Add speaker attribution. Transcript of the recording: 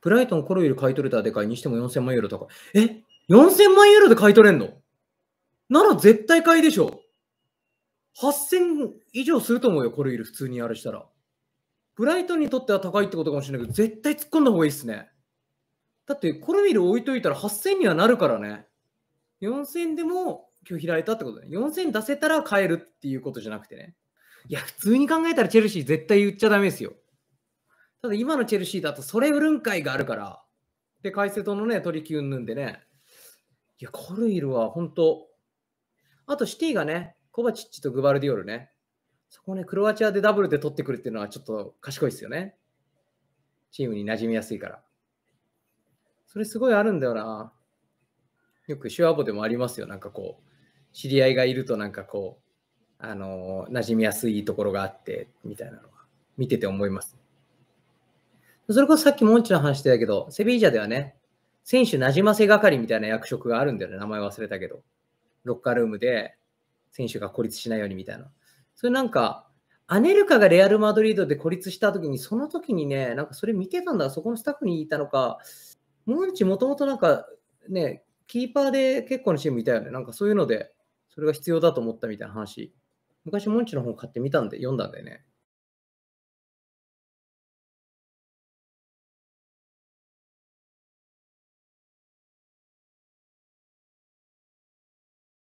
Speaker 1: ブライトン、コロイル買い取れたらでかいにしても4000万ユーロとか。え ?4000 万ユーロで買い取れんのなら絶対買いでしょ。8000以上すると思うよ、コロイル普通にあれしたら。ブライトンにとっては高いってことかもしれないけど、絶対突っ込んだ方がいいっすね。だって、コルミル置いといたら8000にはなるからね。4000でも今日開いたってことね。4000出せたら買えるっていうことじゃなくてね。いや、普通に考えたらチェルシー絶対言っちゃダメですよ。ただ今のチェルシーだとそれ売るんかいがあるから。で、解説のね、取り組うんぬんでね。いや、コルイルは本当あとシティがね、コバチッチとグバルディオルね。そこね、クロアチアでダブルで取ってくるっていうのはちょっと賢いですよね。チームに馴染みやすいから。それすごいあるんだよな。よくシュアボでもありますよ。なんかこう、知り合いがいるとなんかこう、あのー、馴染みやすいところがあって、みたいなのは、見てて思います。それこそさっきモンチの話してたけど、セビージャではね、選手なじませ係みたいな役職があるんだよね。名前忘れたけど。ロッカールームで選手が孤立しないようにみたいな。それなんか、アネルカがレアル・マドリードで孤立した時に、その時にね、なんかそれ見てたんだ、そこのスタッフにいたのか、モンチもともとなんかね、キーパーで結構のチームいたよね。なんかそういうので、それが必要だと思ったみたいな話。昔、モンチの本買ってみたんで、読んだんだよね。